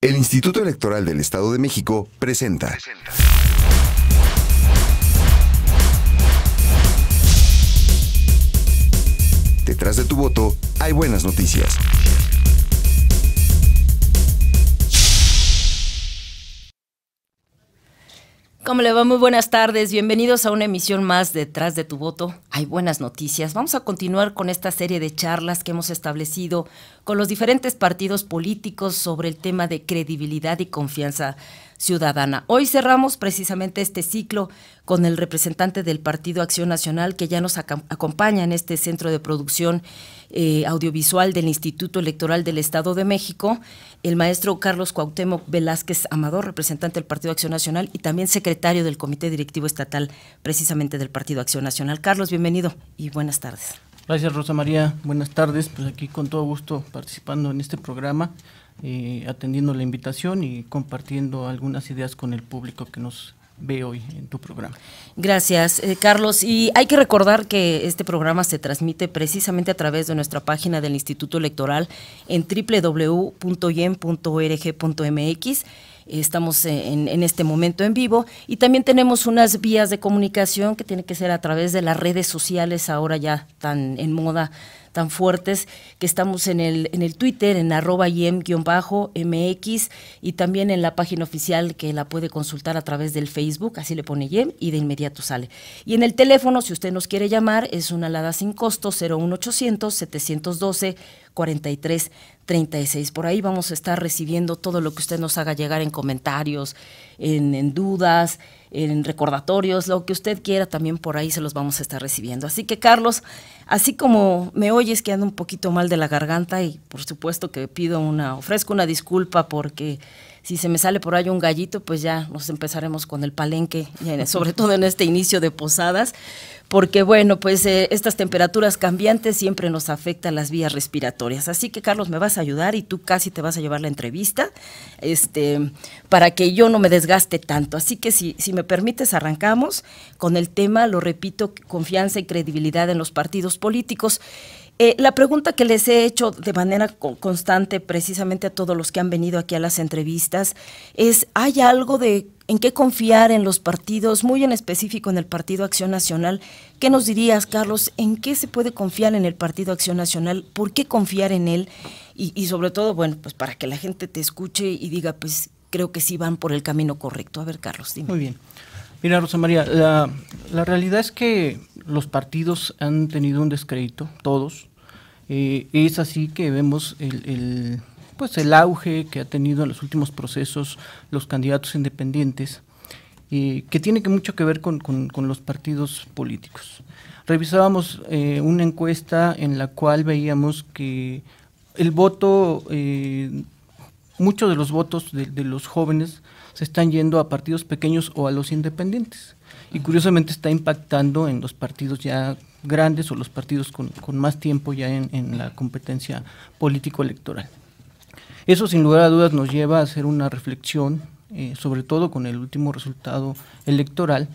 El Instituto Electoral del Estado de México presenta. Detrás de tu voto hay buenas noticias. ¿Cómo le va? Muy buenas tardes. Bienvenidos a una emisión más detrás de tu voto. Hay buenas noticias. Vamos a continuar con esta serie de charlas que hemos establecido con los diferentes partidos políticos sobre el tema de credibilidad y confianza ciudadana. Hoy cerramos precisamente este ciclo con el representante del Partido Acción Nacional que ya nos acompaña en este centro de producción eh, audiovisual del Instituto Electoral del Estado de México, el maestro Carlos Cuauhtémoc Velázquez Amador, representante del Partido Acción Nacional y también secretario del Comité Directivo Estatal, precisamente del Partido Acción Nacional. Carlos, bienvenido y buenas tardes. Gracias, Rosa María. Buenas tardes. Pues aquí con todo gusto participando en este programa, eh, atendiendo la invitación y compartiendo algunas ideas con el público que nos ve hoy en tu programa. Gracias, eh, Carlos. Y hay que recordar que este programa se transmite precisamente a través de nuestra página del Instituto Electoral en www.yen.org.mx. Estamos eh, en, en, este momento en vivo y también tenemos unas vías de comunicación que tiene que ser a través de las redes sociales ahora ya tan en moda tan fuertes, que estamos en el, en el Twitter, en arroba yem-mx y también en la página oficial que la puede consultar a través del Facebook, así le pone yem y de inmediato sale. Y en el teléfono, si usted nos quiere llamar, es una alada sin costo 01800 712 43 Por ahí vamos a estar recibiendo todo lo que usted nos haga llegar en comentarios, en, en, dudas, en recordatorios, lo que usted quiera también por ahí se los vamos a estar recibiendo. Así que Carlos, así como me oyes que ando un poquito mal de la garganta y por supuesto que pido una, ofrezco una disculpa porque si se me sale por ahí un gallito, pues ya nos empezaremos con el palenque, eh, sobre todo en este inicio de posadas, porque bueno, pues eh, estas temperaturas cambiantes siempre nos afectan las vías respiratorias. Así que Carlos, me vas a ayudar y tú casi te vas a llevar la entrevista, este, para que yo no me desgaste tanto. Así que si, si me permites, arrancamos con el tema, lo repito, confianza y credibilidad en los partidos políticos. Eh, la pregunta que les he hecho de manera constante precisamente a todos los que han venido aquí a las entrevistas es, ¿hay algo de en qué confiar en los partidos, muy en específico en el Partido Acción Nacional? ¿Qué nos dirías, Carlos? ¿En qué se puede confiar en el Partido Acción Nacional? ¿Por qué confiar en él? Y, sobre todo, bueno, pues para que la gente te escuche y diga, pues creo que sí van por el camino correcto. A ver, Carlos, dime. Muy bien. Mira, Rosa María, la, la, realidad es que los partidos han tenido un descrédito, todos, eh, es así que vemos el, pues el auge que ha tenido en los últimos procesos los candidatos independientes, eh, que tiene mucho que ver con, los partidos políticos. Revisábamos eh, una encuesta en la cual veíamos que el voto, muchos de los votos de, de los jóvenes se están yendo a partidos pequeños o a los independientes y curiosamente está impactando en los partidos ya grandes o los partidos con, con más tiempo ya en, la competencia político-electoral. Eso sin lugar a dudas nos lleva a hacer una reflexión, eh, sobre todo con el último resultado electoral,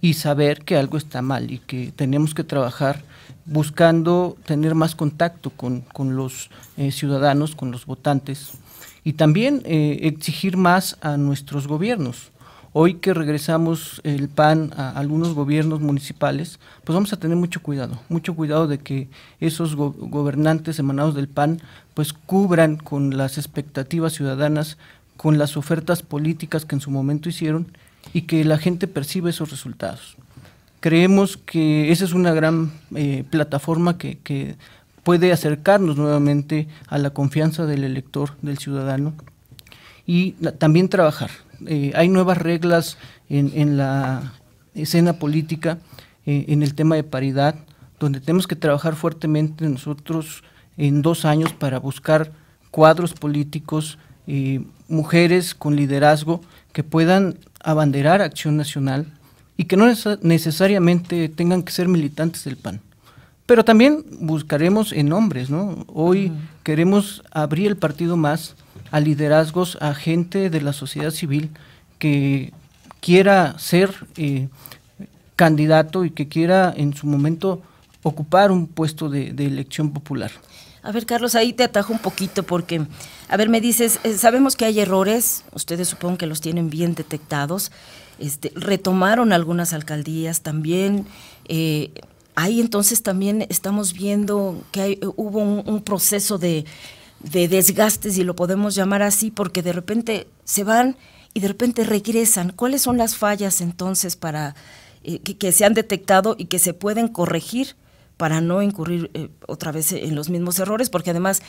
y saber que algo está mal y que tenemos que trabajar buscando tener más contacto con, los eh, ciudadanos, con los votantes, y también eh, exigir más a nuestros gobiernos hoy que regresamos el PAN a algunos gobiernos municipales, pues vamos a tener mucho cuidado, mucho cuidado de que esos gobernantes emanados del PAN pues cubran con las expectativas ciudadanas, con las ofertas políticas que en su momento hicieron y que la gente perciba esos resultados. Creemos que esa es una gran eh, plataforma que, puede acercarnos nuevamente a la confianza del elector, del ciudadano, y también trabajar, eh, hay nuevas reglas en, la escena política, eh, en el tema de paridad, donde tenemos que trabajar fuertemente nosotros en dos años para buscar cuadros políticos, eh, mujeres con liderazgo que puedan abanderar acción nacional y que no necesariamente tengan que ser militantes del PAN. Pero también buscaremos en hombres, ¿no? Hoy queremos abrir el partido más a liderazgos, a gente de la sociedad civil que quiera ser eh, candidato y que quiera en su momento ocupar un puesto de, elección popular. A ver, Carlos, ahí te atajo un poquito porque, a ver, me dices, eh, sabemos que hay errores, ustedes supongo que los tienen bien detectados, este, retomaron algunas alcaldías también, eh, ahí entonces también estamos viendo que hubo un proceso de de desgastes, y lo podemos llamar así, porque de repente se van y de repente regresan. ¿Cuáles son las fallas entonces para eh, que, se han detectado y que se pueden corregir para no incurrir eh, otra vez en los mismos errores? Porque además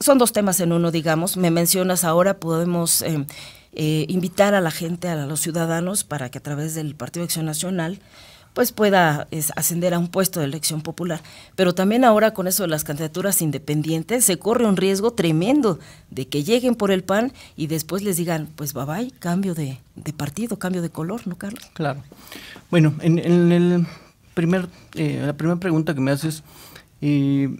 son dos temas en uno, digamos. Me mencionas ahora, podemos em, eh, invitar a la gente, a los ciudadanos, para que a través del Partido de Acción Nacional pues pueda ascender a un puesto de elección popular. Pero también ahora con eso de las candidaturas independientes se corre un riesgo tremendo de que lleguen por el PAN y después les digan, pues bye bye, cambio de, partido, cambio de color, ¿no, Carlos? Claro. Bueno, en, el primer, eh, la primera pregunta que me haces, eh,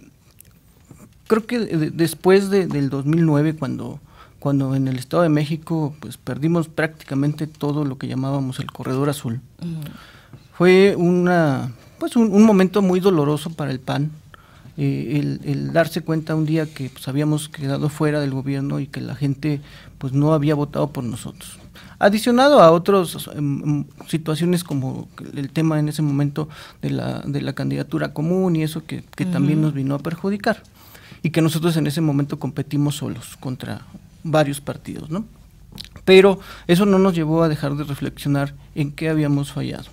creo que después de, del 2009, cuando cuando en el Estado de México pues perdimos prácticamente todo lo que llamábamos el corredor azul fue una, pues un, momento muy doloroso para el PAN. Eh, el, darse cuenta un día que pues, habíamos quedado fuera del gobierno y que la gente pues no había votado por nosotros. Adicionado a otras em, em, situaciones como el tema en ese momento de la, de la candidatura común y eso que, también nos vino a perjudicar y que nosotros en ese momento competimos solos contra varios partidos, ¿no? Pero eso no nos llevó a dejar de reflexionar en qué habíamos fallado.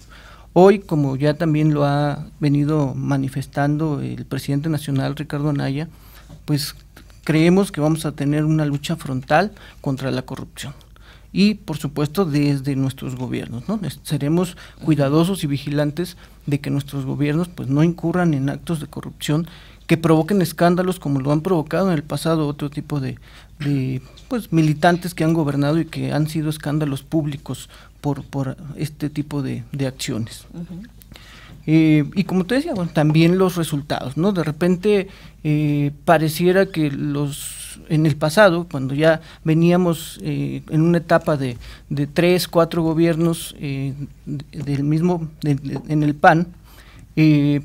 Hoy, como ya también lo ha venido manifestando el presidente nacional Ricardo Anaya, pues creemos que vamos a tener una lucha frontal contra la corrupción y por supuesto desde nuestros gobiernos. ¿no? Seremos cuidadosos y vigilantes de que nuestros gobiernos pues no incurran en actos de corrupción que provoquen escándalos como lo han provocado en el pasado otro tipo de, pues militantes que han gobernado y que han sido escándalos públicos por, este tipo de, acciones. Eh, y como te decía, bueno, también los resultados, ¿no? De repente eh, pareciera que los en el pasado, cuando ya veníamos eh, en una etapa de, tres, cuatro gobiernos del mismo, en el PAN,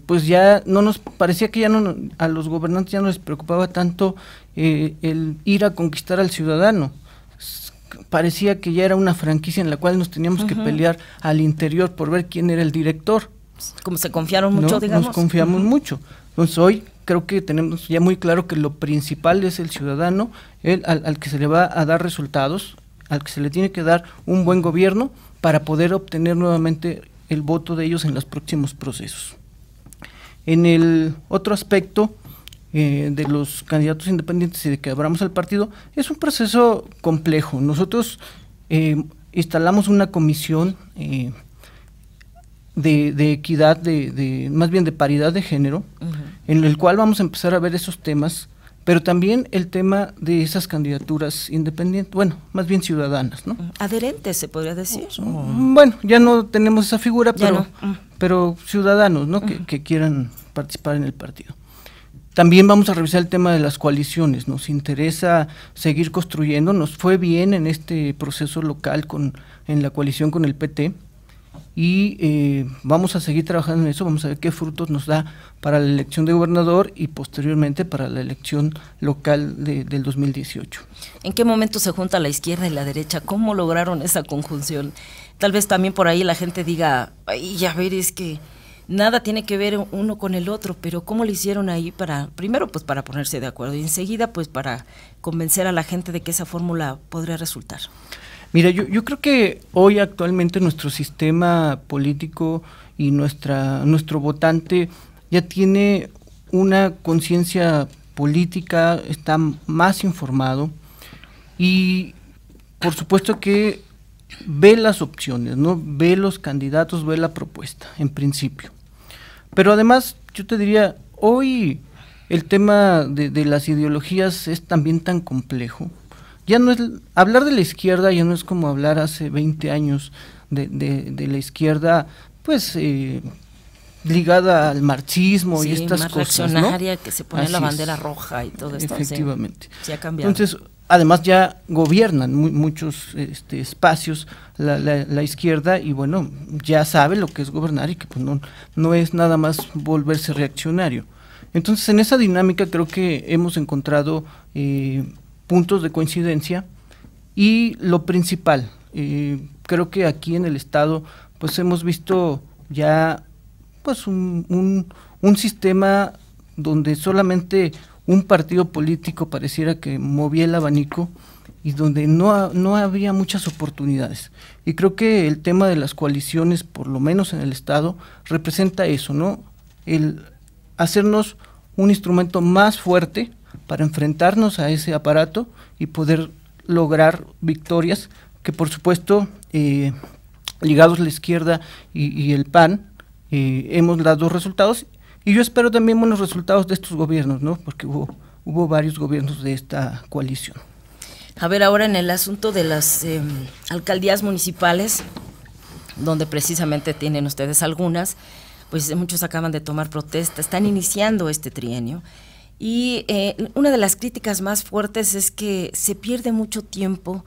pues ya no nos parecía que ya no a los gobernantes ya no les preocupaba tanto eh, el ir a conquistar al ciudadano parecía que ya era una franquicia en la cual nos teníamos que pelear al interior por ver quién era el director como se confiaron mucho digamos nos confiamos mucho entonces hoy creo que tenemos ya muy claro que lo principal es el ciudadano el, al que se le va a dar resultados al que se le tiene que dar un buen gobierno para poder obtener nuevamente el voto de ellos en los próximos procesos. En el otro aspecto eh, de los candidatos independientes y de que abramos el partido, es un proceso complejo. Nosotros eh, instalamos una comisión eh, de, equidad, de, más bien de paridad de género, en el cual vamos a empezar a ver esos temas pero también el tema de esas candidaturas independientes, bueno, más bien ciudadanas, ¿no? Adherentes, se podría decir. Mm, mm, bueno, ya no tenemos esa figura, pero, mm. pero ciudadanos, ¿no? que, que, quieran participar en el partido. También vamos a revisar el tema de las coaliciones. Nos interesa seguir construyendo. Nos fue bien en este proceso local con, en la coalición con el PT y eh, vamos a seguir trabajando en eso, vamos a ver qué frutos nos da para la elección de gobernador y posteriormente para la elección local de, del 2018. ¿En qué momento se junta la izquierda y la derecha? ¿Cómo lograron esa conjunción? Tal vez también por ahí la gente diga, ay, ya ver, es que nada tiene que ver uno con el otro, pero ¿cómo lo hicieron ahí para, primero pues para ponerse de acuerdo y enseguida pues para convencer a la gente de que esa fórmula podría resultar? Mira, yo, creo que hoy actualmente nuestro sistema político y nuestra, nuestro votante ya tiene una conciencia política, está más informado y por supuesto que ve las opciones, ¿no? Ve los candidatos, ve la propuesta, en principio. Pero además, yo te diría, hoy el tema de las ideologías es también tan complejo ya no es, hablar de la izquierda ya no es como hablar hace 20 años de, la izquierda, pues... Eh, ligada al marxismo y estas cosas, ¿no? que se pone la bandera roja y todo esto. Efectivamente. Se ha cambiado. Entonces, además ya gobiernan muchos este, espacios la, izquierda y bueno, ya sabe lo que es gobernar y que pues no, no es nada más volverse reaccionario. Entonces, en esa dinámica creo que hemos encontrado eh, puntos de coincidencia y lo principal, eh, creo que aquí en el Estado pues hemos visto ya pues un, un, sistema donde solamente un partido político pareciera que movía el abanico y donde no, no había muchas oportunidades. Y creo que el tema de las coaliciones, por lo menos en el Estado, representa eso, ¿no? El hacernos un instrumento más fuerte para enfrentarnos a ese aparato y poder lograr victorias que por supuesto eh, ligados la izquierda y, el PAN eh, hemos dado resultados y yo espero también buenos resultados de estos gobiernos, ¿no? Porque hubo, hubo varios gobiernos de esta coalición. A ver, ahora en el asunto de las eh, alcaldías municipales, donde precisamente tienen ustedes algunas, pues muchos acaban de tomar protesta, están iniciando este trienio. Y eh, una de las críticas más fuertes es que se pierde mucho tiempo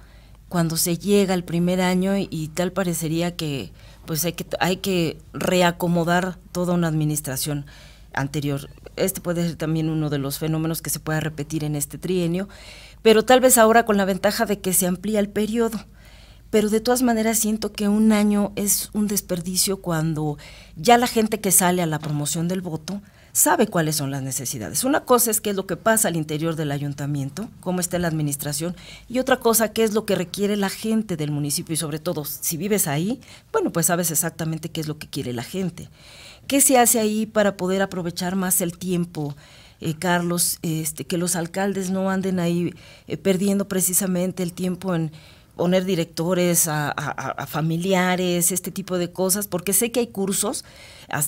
cuando se llega al primer año y, tal parecería que pues hay que, hay que reacomodar toda una administración anterior. Este puede ser también uno de los fenómenos que se pueda repetir en este trienio, pero tal vez ahora con la ventaja de que se amplía el periodo. Pero de todas maneras siento que un año es un desperdicio cuando ya la gente que sale a la promoción del voto sabe cuáles son las necesidades. Una cosa es qué es lo que pasa al interior del ayuntamiento, cómo está la administración, y otra cosa qué es lo que requiere la gente del municipio y sobre todo si vives ahí, bueno, pues sabes exactamente qué es lo que quiere la gente. ¿Qué se hace ahí para poder aprovechar más el tiempo? Eh, Carlos, este, que los alcaldes no anden ahí eh, perdiendo precisamente el tiempo en, poner directores a, familiares, este tipo de cosas, porque sé que hay cursos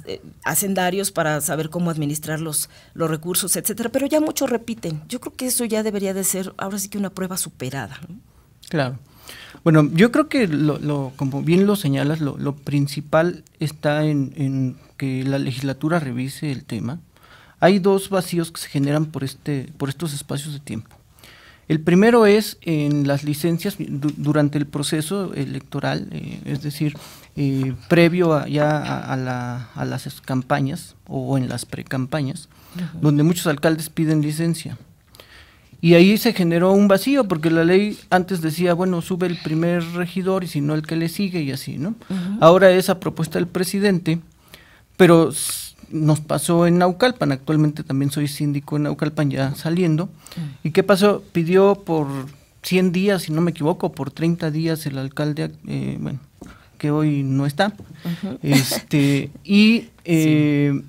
eh, hacendarios para saber cómo administrar los, los recursos, etcétera, pero ya muchos repiten. Yo creo que eso ya debería de ser ahora sí que una prueba superada. Claro. Bueno, yo creo que lo, como bien lo señalas, lo, principal está en, en, que la legislatura revise el tema. Hay dos vacíos que se generan por este, por estos espacios de tiempo. El primero es en las licencias durante el proceso electoral, eh, es decir, eh, previo ya a, las campañas o en las precampañas, donde muchos alcaldes piden licencia. Y ahí se generó un vacío, porque la ley antes decía, bueno, sube el primer regidor y si no el que le sigue y así, ¿no? Ahora es a propuesta del presidente, pero nos pasó en Naucalpan, actualmente también soy síndico en Naucalpan ya saliendo. Mm. ¿Y qué pasó? Pidió por 100 días, si no me equivoco, por 30 días el alcalde, eh, bueno, que hoy no está. este, y, eh,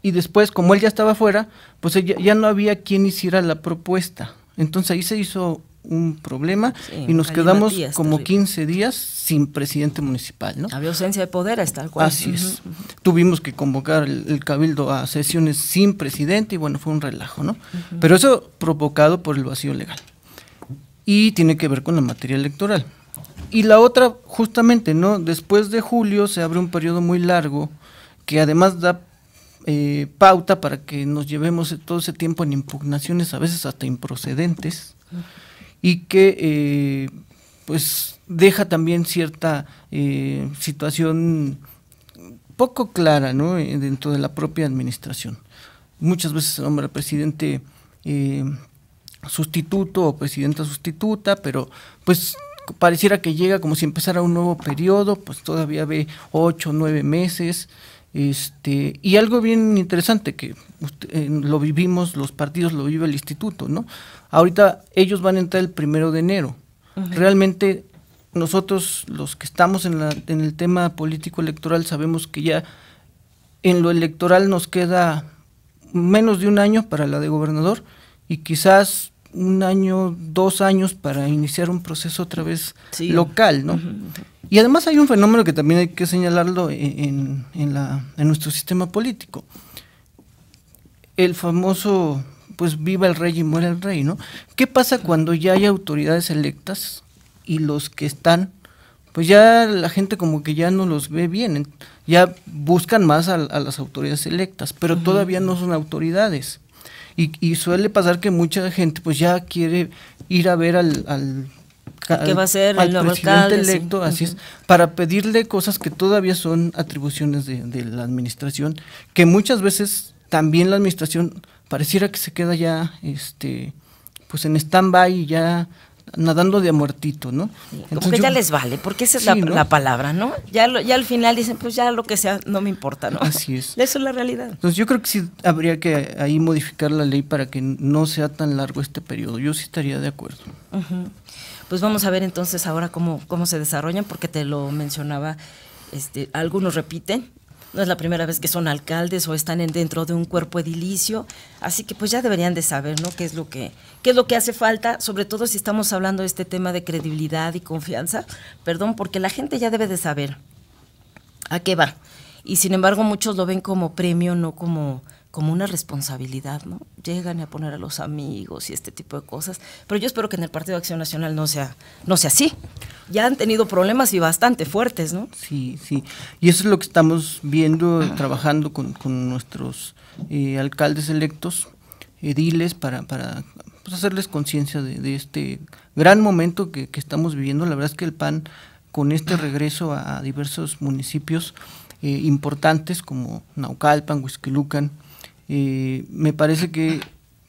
y después, como él ya estaba fuera, pues eh, ya, ya no había quien hiciera la propuesta. Entonces ahí se hizo un problema y nos quedamos como 15 días sin presidente municipal. ¿no? Había ausencia de poder hasta tal cual. Así es. Tuvimos que convocar el, cabildo a sesiones sin presidente y bueno, fue un relajo, ¿no? Pero eso provocado por el vacío legal. Y tiene que ver con la materia electoral. Y la otra, justamente, ¿no? Después de julio se abre un periodo muy largo que además da eh, pauta para que nos llevemos todo ese tiempo en impugnaciones, a veces hasta improcedentes y que eh, pues deja también cierta eh, situación poco clara ¿no? Eh, dentro de la propia administración. Muchas veces se nombra presidente sustituto o presidenta sustituta, pero pues pareciera que llega como si empezara un nuevo periodo, pues todavía ve ocho, nueve meses. Este, y algo bien interesante que lo vivimos, los partidos lo vive el instituto, ¿no? Ahorita ellos van a entrar el primero de enero. Realmente nosotros los que estamos en, el tema político electoral sabemos que ya en lo electoral nos queda menos de un año para la de gobernador y quizás un año, dos años para iniciar un proceso otra vez local, ¿no? Y además hay un fenómeno que también hay que señalarlo e, en, la, en nuestro sistema político. El famoso pues viva el rey y muere el rey, ¿no? ¿Qué pasa cuando ya hay autoridades electas y los que están, pues ya la gente como que ya no los ve bien, ya buscan más a, las autoridades electas, pero todavía no son autoridades. Y, suele pasar que mucha gente pues ya quiere ir a ver al, al va a al presidente electo, así es, para pedirle cosas que todavía son atribuciones de, la administración, que muchas veces también la administración pareciera que se queda ya este pues en stand-by ya nadando de muertito, ¿no? ya les vale, porque esa es la, la, palabra, ¿no? Ya, ya al final dicen, pues ya lo que sea, no me importa, ¿no? Así es. Esa es la realidad. Entonces yo creo que sí habría que ahí modificar la ley para que no sea tan largo este periodo. Yo sí estaría de acuerdo. Pues vamos a ver entonces ahora cómo, cómo se desarrollan, porque te lo mencionaba, este, algunos repiten, no es la primera vez que son alcaldes o están en, dentro de un cuerpo edilicio, así que pues ya deberían de saber, ¿no? Qué es lo que qué es lo que hace falta, sobre todo si estamos hablando de este tema de credibilidad y confianza, perdón, porque la gente ya debe de saber a qué va. Y sin embargo, muchos lo ven como premio, no como como una responsabilidad, ¿no? Llegan a poner a los amigos y este tipo de cosas. Pero yo espero que en el Partido de Acción Nacional no sea, no sea así. Ya han tenido problemas y bastante fuertes, ¿no? Sí, sí. Y eso es lo que estamos viendo, trabajando con, con nuestros eh, alcaldes electos, ediles, para, para pues, hacerles conciencia de, este gran momento que, estamos viviendo. La verdad es que el PAN, con este regreso a, diversos municipios eh, importantes como Naucalpan, Huizquilucan, eh, me parece que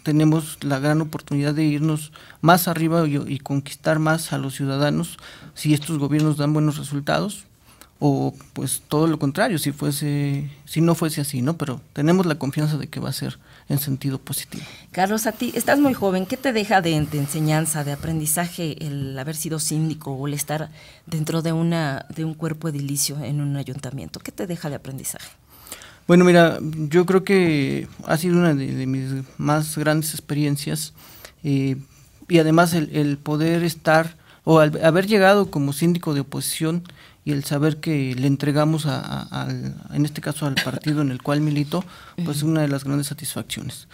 tenemos la gran oportunidad de irnos más arriba y, conquistar más a los ciudadanos si estos gobiernos dan buenos resultados o pues todo lo contrario si fuese si no fuese así no pero tenemos la confianza de que va a ser en sentido positivo Carlos a ti estás muy joven qué te deja de, enseñanza de aprendizaje el haber sido síndico o el estar dentro de una de un cuerpo edilicio en un ayuntamiento qué te deja de aprendizaje bueno, mira, yo creo que ha sido una de, mis más grandes experiencias eh, y además el, poder estar o haber llegado como síndico de oposición y el saber que le entregamos a, en este caso al partido en el cual milito, pues es una de las grandes satisfacciones.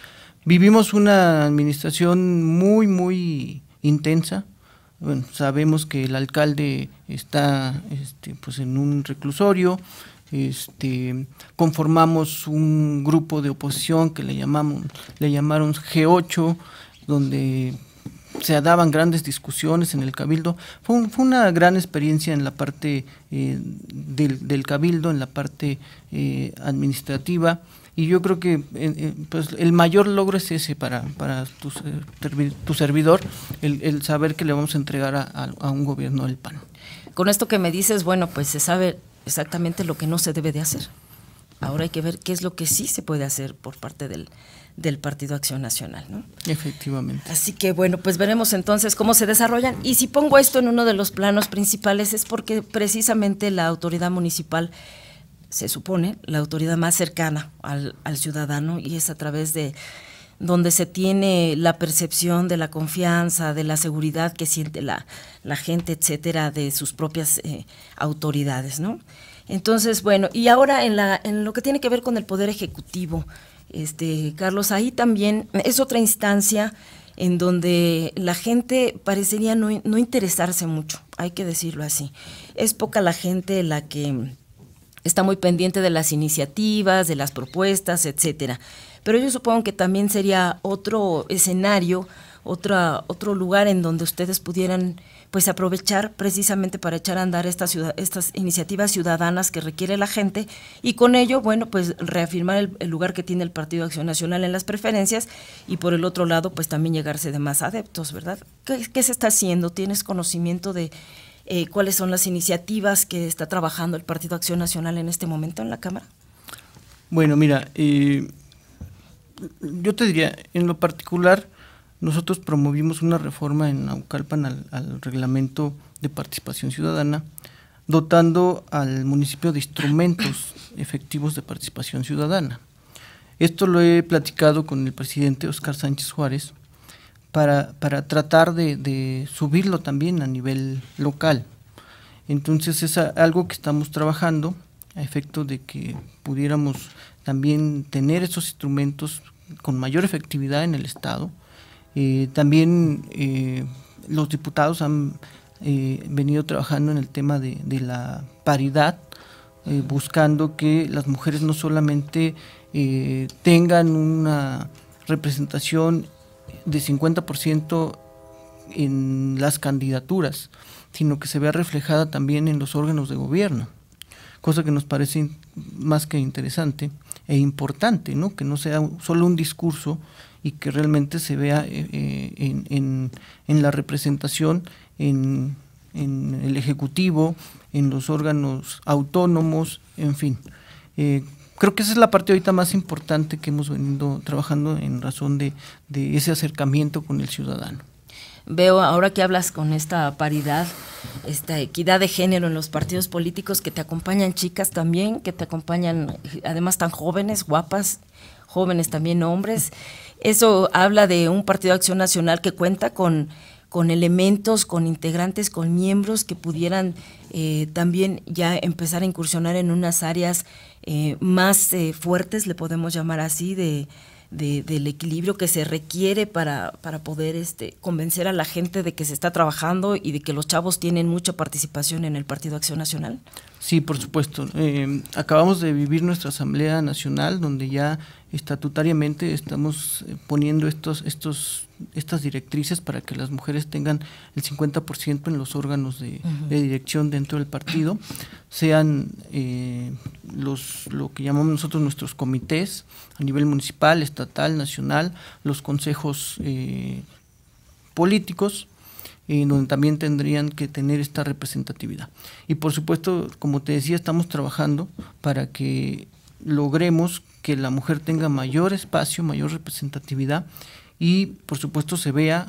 Vivimos una administración muy, muy intensa. Bueno, sabemos que el alcalde está este, pues en un reclusorio, este, conformamos un grupo de oposición que le, llamamos, le llamaron G8, donde se daban grandes discusiones en el cabildo. Fue, fue una gran experiencia en la parte eh, del, cabildo, en la parte eh, administrativa. Y yo creo que eh, pues, el mayor logro es ese para, para tu, servidor, el, saber que le vamos a entregar a, un gobierno del PAN. Con esto que me dices, bueno, pues se sabe exactamente lo que no se debe de hacer. Ahora hay que ver qué es lo que sí se puede hacer por parte del, del Partido Acción Nacional. ¿no? Efectivamente. Así que bueno, pues veremos entonces cómo se desarrollan. Y si pongo esto en uno de los planos principales es porque precisamente la autoridad municipal se supone la autoridad más cercana al, al ciudadano y es a través de donde se tiene la percepción de la confianza, de la seguridad que siente la, gente, etcétera, de sus propias eh, autoridades, ¿no? Entonces, bueno, y ahora en, la, en lo que tiene que ver con el Poder Ejecutivo, este, Carlos, ahí también es otra instancia en donde la gente parecería no, no, interesarse mucho, hay que decirlo así. Es poca la gente la que está muy pendiente de las iniciativas, de las propuestas, etcétera. Pero yo supongo que también sería otro escenario, otra, otro lugar en donde ustedes pudieran pues aprovechar precisamente para echar a andar estas iniciativas ciudadanas que requiere la gente y con ello, bueno, pues reafirmar el, lugar que tiene el Partido Acción Nacional en las preferencias y por el otro lado, pues también llegarse de más adeptos, ¿verdad? ¿Qué, se está haciendo? ¿Tienes conocimiento de eh, cuáles son las iniciativas que está trabajando el Partido Acción Nacional en este momento en la Cámara? Bueno, mira, eh, yo te diría, en lo particular, nosotros promovimos una reforma en Aucalpan al, reglamento de participación ciudadana, dotando al municipio de instrumentos efectivos de participación ciudadana. Esto lo he platicado con el presidente Oscar Sánchez Juárez para, tratar de, de, subirlo también a nivel local. Entonces es algo que estamos trabajando a efecto de que pudiéramos también tener esos instrumentos con mayor efectividad en el Estado. Eh, también eh, los diputados han eh, venido trabajando en el tema de, de la paridad, buscando que las mujeres no solamente tengan una representación de 50% en las candidaturas, sino que se vea reflejada también en los órganos de gobierno, cosa que nos parece más que interesante e importante, ¿no? que no sea solo un discurso y que realmente se vea eh, eh, en, la representación, en, el Ejecutivo, en los órganos autónomos, en fin. Eh, creo que esa es la parte ahorita más importante que hemos venido trabajando en razón de ese acercamiento con el ciudadano veo ahora que hablas con esta paridad, esta equidad de género en los partidos políticos, que te acompañan chicas también, que te acompañan además tan jóvenes, guapas, jóvenes también hombres. Eso habla de un partido de acción nacional que cuenta con, con elementos, con integrantes, con miembros que pudieran eh, también ya empezar a incursionar en unas áreas eh, más eh, fuertes, le podemos llamar así, de, del equilibrio que se requiere para, para poder este, convencer a la gente de que se está trabajando y de que los chavos tienen mucha participación en el Partido Acción Nacional? Sí, por supuesto. Eh, acabamos de vivir nuestra Asamblea Nacional, donde ya estatutariamente estamos eh, poniendo estos, estos, estas directrices para que las mujeres tengan el 50% en los órganos de, dirección dentro del partido, sean eh, los, lo que llamamos nosotros nuestros comités a nivel municipal, estatal, nacional, los consejos eh, políticos, donde también tendrían que tener esta representatividad. Y por supuesto, como te decía, estamos trabajando para que logremos que la mujer tenga mayor espacio, mayor representatividad y por supuesto se vea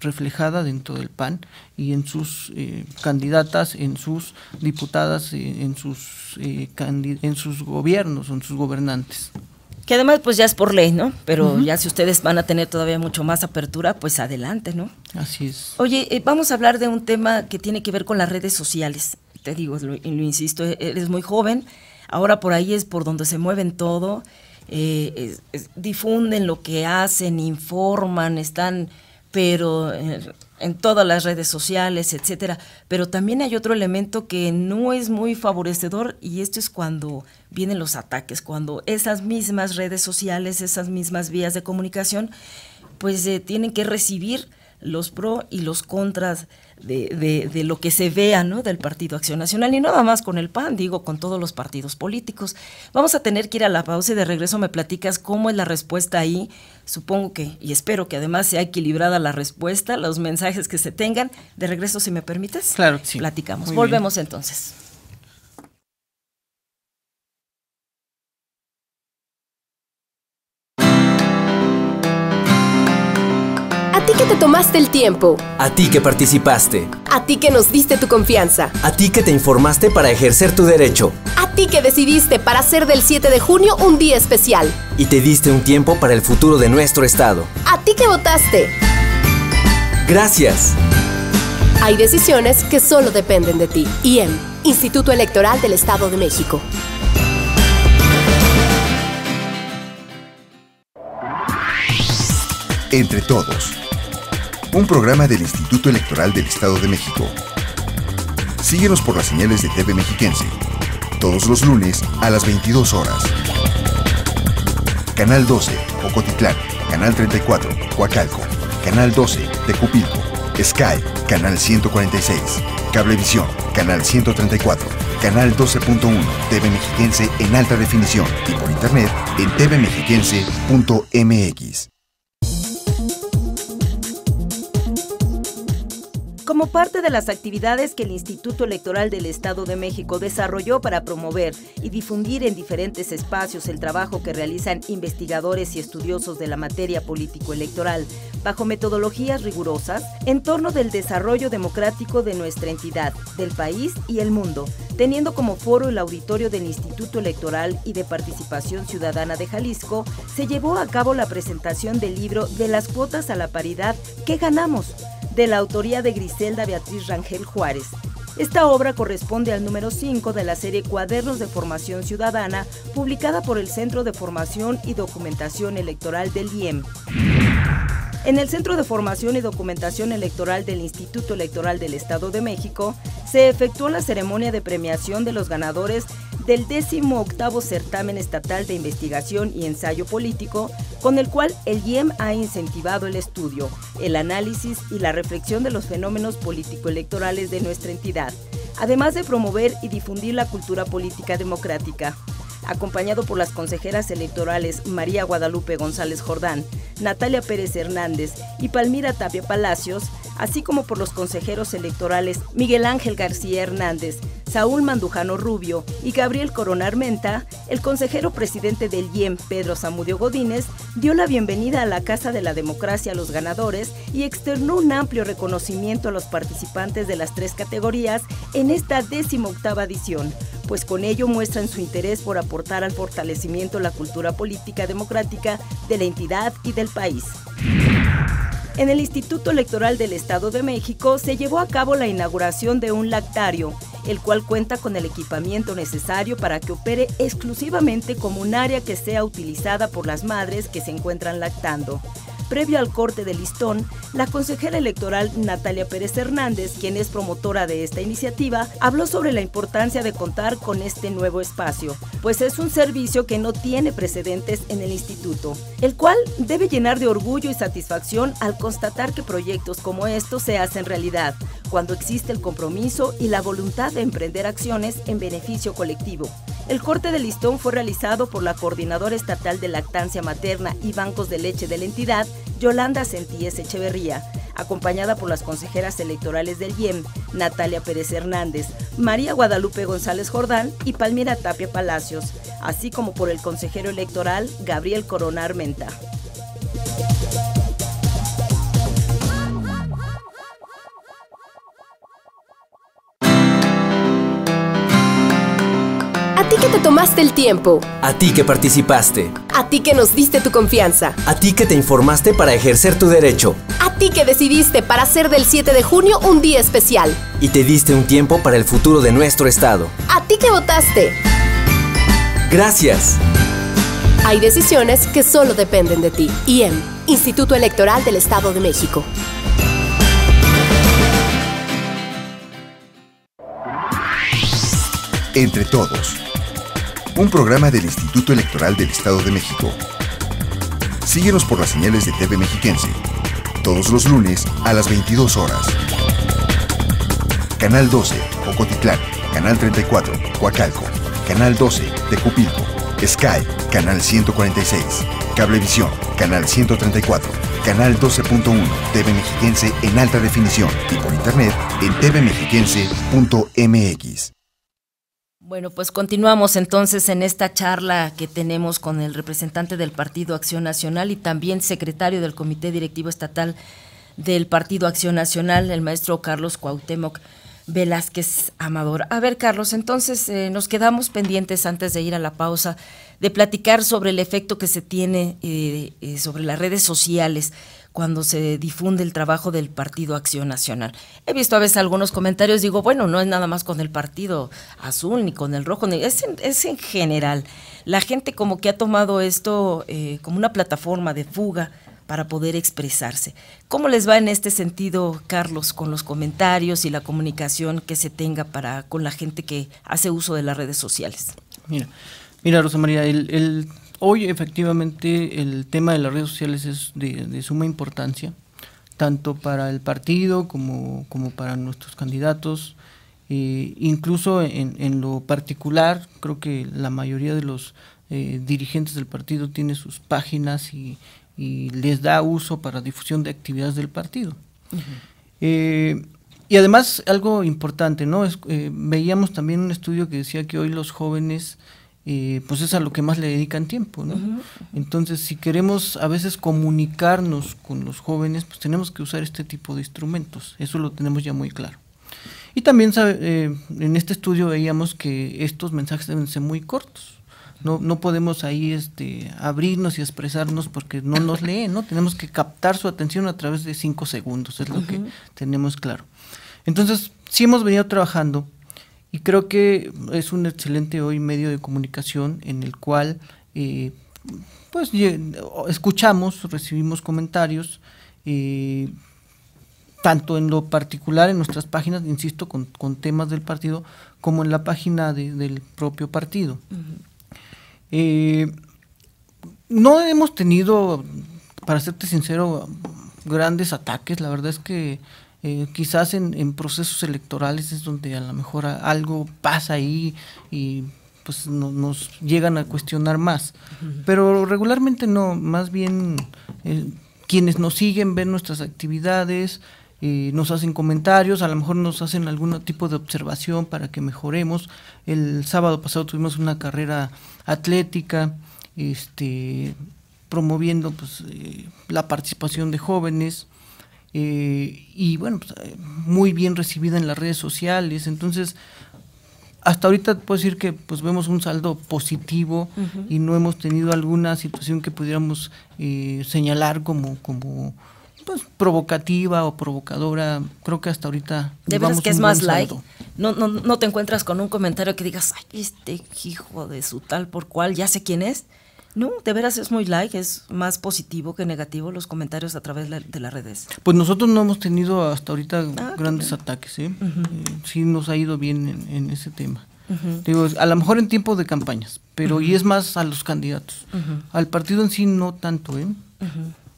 reflejada dentro del PAN y en sus eh, candidatas, en sus diputadas, eh, en, sus, eh, en sus gobiernos, en sus gobernantes. Que además pues ya es por ley, ¿no? Pero ya si ustedes van a tener todavía mucho más apertura, pues adelante, ¿no? Así es. Oye, vamos a hablar de un tema que tiene que ver con las redes sociales. Te digo, lo, lo insisto, e-, es muy joven, Ahora por ahí es por donde se mueven todo, eh, difunden lo que hacen, informan, están, pero eh, en todas las redes sociales, etcétera. Pero también hay otro elemento que no es muy favorecedor y esto es cuando vienen los ataques, cuando esas mismas redes sociales, esas mismas vías de comunicación, pues eh, tienen que recibir los pro y los contras de, de, lo que se vea ¿no? del Partido Acción Nacional y nada más con el PAN, digo, con todos los partidos políticos. Vamos a tener que ir a la pausa y de regreso me platicas cómo es la respuesta ahí. Supongo que, y espero que además sea equilibrada la respuesta, los mensajes que se tengan. De regreso, si me permites, claro, platicamos. Volvemos entonces. te tomaste el tiempo. A ti que participaste. A ti que nos diste tu confianza. A ti que te informaste para ejercer tu derecho. A ti que decidiste para hacer del 7 de junio un día especial. Y te diste un tiempo para el futuro de nuestro Estado. A ti que votaste. Gracias. Hay decisiones que solo dependen de ti. IEM, Instituto Electoral del Estado de México. Entre todos un programa del Instituto Electoral del Estado de México. Síguenos por las señales de TV Mexiquense, todos los lunes a las 22 horas. Canal 12, Ocotitlán, Canal 34, Coacalco, Canal 12, Tecupilco. Sky, Canal 146, Cablevisión, Canal 134, Canal 12.1, TV Mexiquense en alta definición y por internet en tvmexiquense.mx. como parte de las actividades que el Instituto Electoral del Estado de México desarrolló para promover y difundir en diferentes espacios el trabajo que realizan investigadores y estudiosos de la materia político-electoral, bajo metodologías rigurosas, en torno del desarrollo democrático de nuestra entidad, del país y el mundo, teniendo como foro el auditorio del Instituto Electoral y de Participación Ciudadana de Jalisco, se llevó a cabo la presentación del libro De las cuotas a la paridad, ¿qué ganamos? de la autoría de Griselda Beatriz Rangel Juárez. Esta obra corresponde al número 5 de la serie Cuadernos de Formación Ciudadana, publicada por el Centro de Formación y Documentación Electoral del IEM. En el Centro de Formación y Documentación Electoral del Instituto Electoral del Estado de México se efectuó la ceremonia de premiación de los ganadores del 18 Certamen Estatal de Investigación y Ensayo Político, con el cual el IEM ha incentivado el estudio, el análisis y la reflexión de los fenómenos político-electorales de nuestra entidad, además de promover y difundir la cultura política democrática acompañado por las consejeras electorales María Guadalupe González Jordán, Natalia Pérez Hernández y Palmira Tapia Palacios, así como por los consejeros electorales Miguel Ángel García Hernández, Saúl Mandujano Rubio y Gabriel Coronar Menta, el consejero presidente del IEM, Pedro Zamudio Godínez, dio la bienvenida a la Casa de la Democracia a los ganadores y externó un amplio reconocimiento a los participantes de las tres categorías en esta decimoctava edición pues con ello muestran su interés por aportar al fortalecimiento la cultura política democrática de la entidad y del país. En el Instituto Electoral del Estado de México se llevó a cabo la inauguración de un lactario, el cual cuenta con el equipamiento necesario para que opere exclusivamente como un área que sea utilizada por las madres que se encuentran lactando. Previo al corte de listón, la consejera electoral Natalia Pérez Hernández, quien es promotora de esta iniciativa, habló sobre la importancia de contar con este nuevo espacio, pues es un servicio que no tiene precedentes en el instituto, el cual debe llenar de orgullo y satisfacción al constatar que proyectos como estos se hacen realidad, cuando existe el compromiso y la voluntad de emprender acciones en beneficio colectivo. El corte de listón fue realizado por la Coordinadora Estatal de Lactancia Materna y Bancos de Leche de la entidad, Yolanda Sentíes Echeverría, acompañada por las consejeras electorales del IEM, Natalia Pérez Hernández, María Guadalupe González Jordán y Palmira Tapia Palacios, así como por el consejero electoral Gabriel Corona Armenta. te tomaste el tiempo. A ti que participaste. A ti que nos diste tu confianza. A ti que te informaste para ejercer tu derecho. A ti que decidiste para hacer del 7 de junio un día especial. Y te diste un tiempo para el futuro de nuestro Estado. A ti que votaste. Gracias. Hay decisiones que solo dependen de ti. IEM, Instituto Electoral del Estado de México. Entre todos un programa del Instituto Electoral del Estado de México. Síguenos por las señales de TV Mexiquense, todos los lunes a las 22 horas. Canal 12, Ocotitlán, Canal 34, Huacalco, Canal 12, Tecupilco, Sky, Canal 146, Cablevisión, Canal 134, Canal 12.1, TV Mexiquense en alta definición y por internet en tvmexiquense.mx. Bueno, pues continuamos entonces en esta charla que tenemos con el representante del Partido Acción Nacional y también secretario del Comité Directivo Estatal del Partido Acción Nacional, el maestro Carlos Cuauhtémoc Velázquez Amador. A ver, Carlos, entonces eh, nos quedamos pendientes antes de ir a la pausa de platicar sobre el efecto que se tiene eh, eh, sobre las redes sociales cuando se difunde el trabajo del Partido Acción Nacional. He visto a veces algunos comentarios, digo, bueno, no es nada más con el Partido Azul ni con el Rojo, es, en, es en general. La gente como que ha tomado esto eh, como una plataforma de fuga para poder expresarse. ¿Cómo les va en este sentido, Carlos, con los comentarios y la comunicación que se tenga para con la gente que hace uso de las redes sociales? Mira, mira Rosa María, el Hoy efectivamente el tema de las redes sociales es de, suma importancia, tanto para el partido como, para nuestros candidatos. Eh, incluso en, lo particular, creo que la mayoría de los eh, dirigentes del partido tiene sus páginas y, les da uso para difusión de actividades del partido. Eh, y además, algo importante, ¿no? Es, veíamos también un estudio que decía que hoy los jóvenes eh, pues es a lo que más le dedican tiempo, ¿no? Entonces, si queremos a veces comunicarnos con los jóvenes, pues tenemos que usar este tipo de instrumentos, eso lo tenemos ya muy claro. Y también eh, en este estudio veíamos que estos mensajes deben ser muy cortos. No, no podemos ahí este, abrirnos y expresarnos porque no nos leen, ¿no? Tenemos que captar su atención a través de cinco segundos, es lo que tenemos claro. Entonces, sí hemos venido trabajando y creo que es un excelente hoy medio de comunicación en el cual eh, pues escuchamos, recibimos comentarios, eh, tanto en lo particular en nuestras páginas, insisto, con, temas del partido, como en la página del propio partido. Eh, no hemos tenido, para serte sincero, grandes ataques, la verdad es que eh, quizás en, procesos electorales es donde a lo mejor algo pasa ahí y pues nos llegan a cuestionar más. Pero regularmente no, más bien eh, quienes nos siguen ven nuestras actividades, eh, nos hacen comentarios, a lo mejor nos hacen algún tipo de observación para que mejoremos. El sábado pasado tuvimos una carrera atlética, este, promoviendo pues, la participación de jóvenes y bueno, pues, muy bien recibida en las redes sociales. Entonces, hasta ahorita puedo decir que pues vemos un saldo positivo y no hemos tenido alguna situación que pudiéramos eh, señalar como como pues provocativa o provocadora creo que hasta ahorita de veras que es más like no, no no te encuentras con un comentario que digas ay este hijo de su tal por cual ya sé quién es no, de veras es muy like, es más positivo que negativo los comentarios a través de las redes. Pues nosotros no hemos tenido hasta ahorita ah, grandes ataques, ¿eh? ¿eh? Sí nos ha ido bien en, ese tema. Digo, a lo mejor en tiempo de campañas, pero y es más a los candidatos. Al partido en sí no tanto, ¿eh?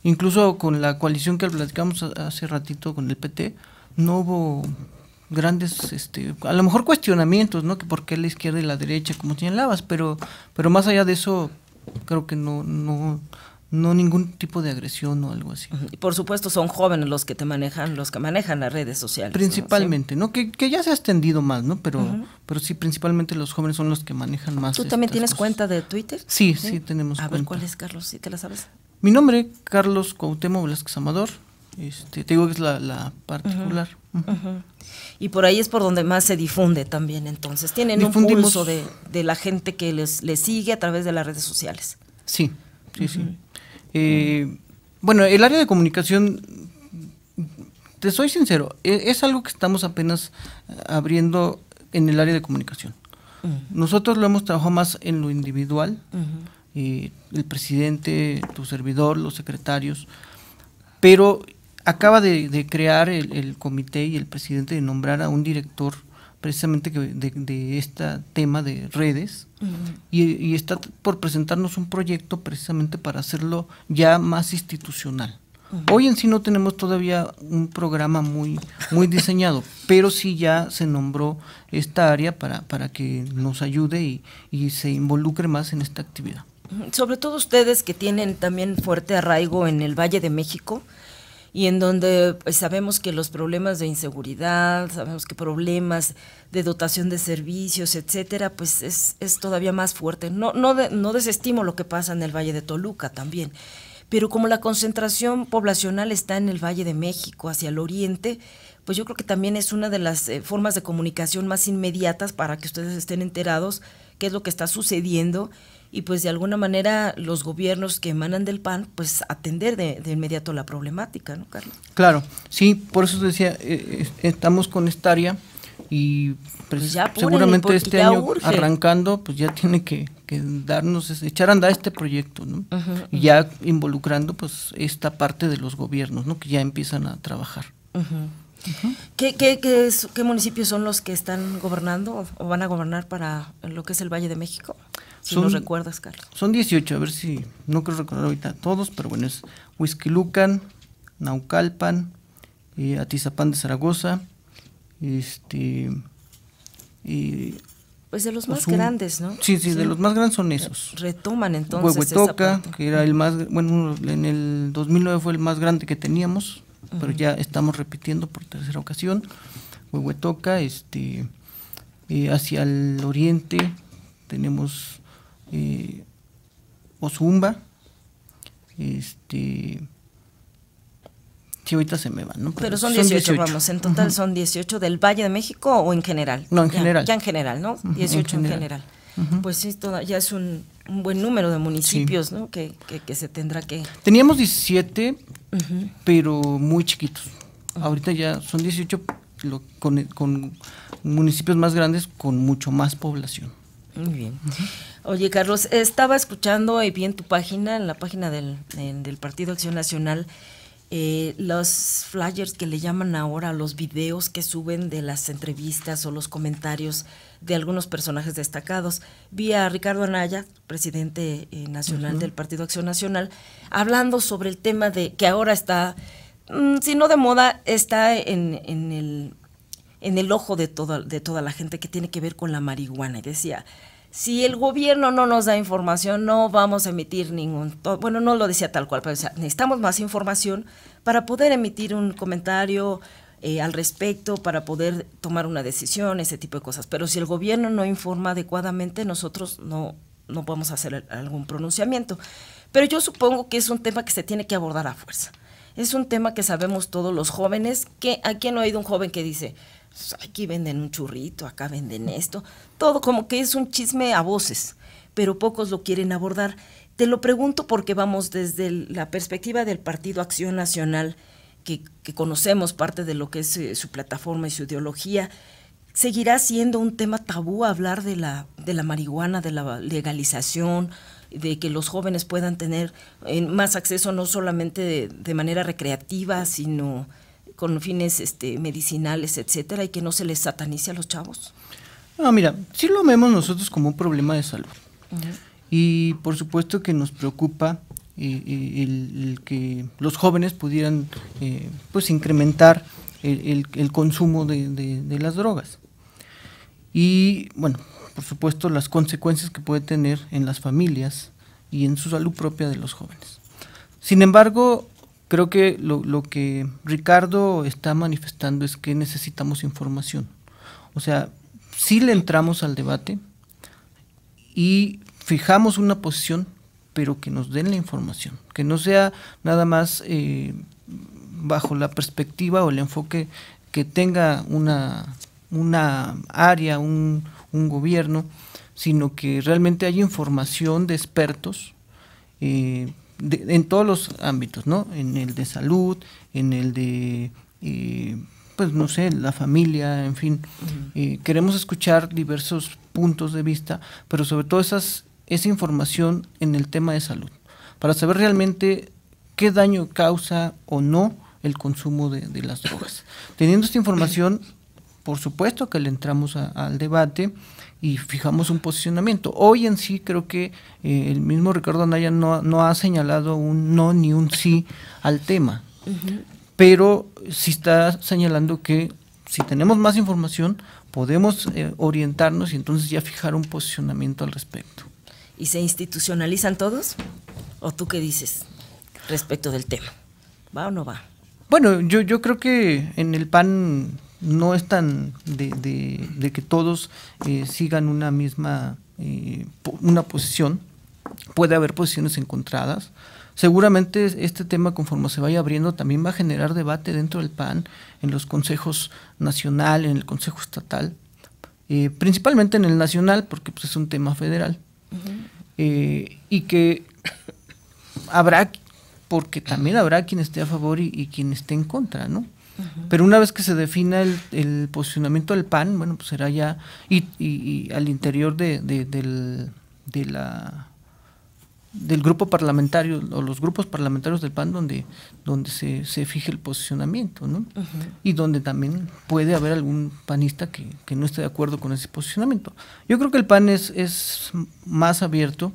Incluso con la coalición que platicamos hace ratito con el PT, no hubo grandes, este, a lo mejor cuestionamientos, ¿no? Que por qué la izquierda y la derecha, como señalabas, pero, pero más allá de eso, creo que no, no, no ningún tipo de agresión o algo así. Y por supuesto son jóvenes los que te manejan, los que manejan las redes sociales. Principalmente, ¿no? Que, ya se ha extendido más, ¿no? Pero, pero sí, principalmente los jóvenes son los que manejan más. ¿Tú también tienes cuenta de Twitter? Sí, sí, tenemos A ver, ¿cuál es, Carlos? ¿Sí te la sabes? Mi nombre, Carlos Cuauhtémoc Velázquez Amador. Este, te digo que es la, la particular. Y por ahí es por donde más se difunde también, entonces. Tienen un pulso de, la gente que les, sigue a través de las redes sociales. Sí, sí, sí. Eh, bueno, el área de comunicación, te soy sincero, e, es, algo que estamos apenas eh, abriendo en el área de comunicación. Nosotros lo hemos trabajado más en lo individual, eh, el presidente, tu servidor, los secretarios, pero acaba de, crear el, comité y el presidente de nombrar a un director precisamente de, este tema de redes y, está por presentarnos un proyecto precisamente para hacerlo ya más institucional. Hoy en sí no tenemos todavía un programa muy, muy diseñado, pero sí ya se nombró esta área para, para que nos ayude y, y se involucre más en esta actividad. Sobre todo ustedes que tienen también fuerte arraigo en el Valle de México, y en donde pues, sabemos que los problemas de inseguridad, sabemos que problemas de dotación de servicios, etcétera, pues es, es todavía más fuerte. No, no, no desestimo lo que pasa en el Valle de Toluca también, pero como la concentración poblacional está en el Valle de México, hacia el oriente, pues yo creo que también es una de las eh, formas de comunicación más inmediatas para que ustedes estén enterados qué es lo que está sucediendo y pues de alguna manera los gobiernos que emanan del PAN, pues atender de, de inmediato la problemática, ¿no, Carlos? Claro, sí, por eso decía, eh, estamos con esta área y pues, pues seguramente este año arrancando, pues ya tiene que, darnos, echar a andar este proyecto, ¿no? y ya involucrando pues esta parte de los gobiernos, ¿no? Que ya empiezan a trabajar. ¿Qué, qué, qué, ¿Qué municipios son los que están gobernando o van a gobernar para lo que es el Valle de México? Si recuerdas, Carlos. Son 18, a ver si no creo recordar ahorita todos, pero bueno, es Huizquilucan, Naucalpan, eh, Atizapán de Zaragoza, este. Y pues de los más grandes, ¿no? Sí, sí, de los más grandes son esos. Retoman entonces. Huehuetoca, que era el más, bueno, en el 2009 fue el más grande que teníamos, pero ya estamos repitiendo por tercera ocasión. Huehuetoca, este, eh, hacia el oriente tenemos o zumba este... Sí, ahorita se me van, ¿no? Pero, son, 18, vamos, en total son 18 del Valle de México o en general. No, en ya, general. Ya en general, ¿no? 18 en general. Pues sí, toda, ya es un, buen número de municipios, ¿no? Que, que, se tendrá que... Teníamos 17, pero muy chiquitos. Ahorita ya son 18 con, con municipios más grandes con mucho más población. Muy bien. Oye, Carlos, estaba escuchando y vi en tu página, en la página del, del Partido Acción Nacional, eh, los flyers que le llaman ahora, los videos que suben de las entrevistas o los comentarios de algunos personajes destacados. Vi a Ricardo Anaya, presidente eh, nacional del Partido Acción Nacional, hablando sobre el tema de que ahora está, mm, si no de moda, está en, en, el, en el ojo de, toda, de toda la gente que tiene que ver con la marihuana. Y decía, si el gobierno no nos da información, no vamos a emitir ningún... Bueno, no lo decía tal cual, pero necesitamos más información para poder emitir un comentario eh, al respecto, para poder tomar una decisión, ese tipo de cosas. Pero si el gobierno no informa adecuadamente, nosotros no, no vamos hacer algún pronunciamiento. Pero yo supongo que es un tema que se tiene que abordar a fuerza. Es un tema que sabemos todos los jóvenes, que aquí no ha ido un joven que dice, pues, aquí venden un churrito, acá venden esto, todo como que es un chisme a voces, pero pocos lo quieren abordar. Te lo pregunto porque vamos desde la perspectiva del Partido Acción Nacional, que, conocemos parte de lo que es eh, su plataforma y su ideología, ¿seguirá siendo un tema tabú hablar de la, de la marihuana, de la legalización? de que los jóvenes puedan tener eh, más acceso no solamente de manera recreativa, sino con fines este, medicinales, etcétera, y que no se les satanice a los chavos? No, ah, mira, sí lo vemos nosotros como un problema de salud. Y por supuesto que nos preocupa eh, eh, el, que los jóvenes pudieran eh, pues incrementar el, consumo de, de, las drogas. Y bueno, por supuesto las consecuencias que puede tener en las familias y en su salud propia de los jóvenes. Sin embargo, creo que lo, lo, que Ricardo está manifestando es que necesitamos información. O sea, si le entramos al debate y fijamos una posición, pero que nos den la información, que no sea nada más eh, bajo la perspectiva o el enfoque que tenga una, una área, un, gobierno, sino que realmente haya información de expertos. Eh, en todos los ámbitos, ¿no? En el de salud, en el de, eh, pues no sé, la familia, en fin. Eh, queremos escuchar diversos puntos de vista, pero sobre todo esas, esa información en el tema de salud, para saber realmente qué daño causa o no el consumo de, las drogas. Teniendo esta información, por supuesto que le entramos al debate y fijamos un posicionamiento. Hoy en sí creo que eh, el mismo Ricardo Anaya no, no, ha señalado un no ni un sí al tema, pero sí está señalando que si tenemos más información podemos eh, orientarnos y entonces ya fijar un posicionamiento al respecto. ¿Y se institucionalizan todos? ¿O tú qué dices respecto del tema? ¿Va o no va? Bueno, yo, yo creo que en el PAN no es tan de, que todos eh, sigan una misma eh, una posición. Puede haber posiciones encontradas. Seguramente este tema, conforme se vaya abriendo, también va a generar debate dentro del PAN, en los consejos nacional, en el consejo estatal, eh, principalmente en el nacional, porque pues, es un tema federal. y que habrá, porque también habrá quien esté a favor y, y quien esté en contra, ¿no? Pero una vez que se defina el, posicionamiento del PAN, bueno, pues será ya, y, al interior de, del, la, del grupo parlamentario o los grupos parlamentarios del PAN donde, donde se, se fije el posicionamiento, ¿no? Y donde también puede haber algún panista que, que, no esté de acuerdo con ese posicionamiento. Yo creo que el PAN es, es más abierto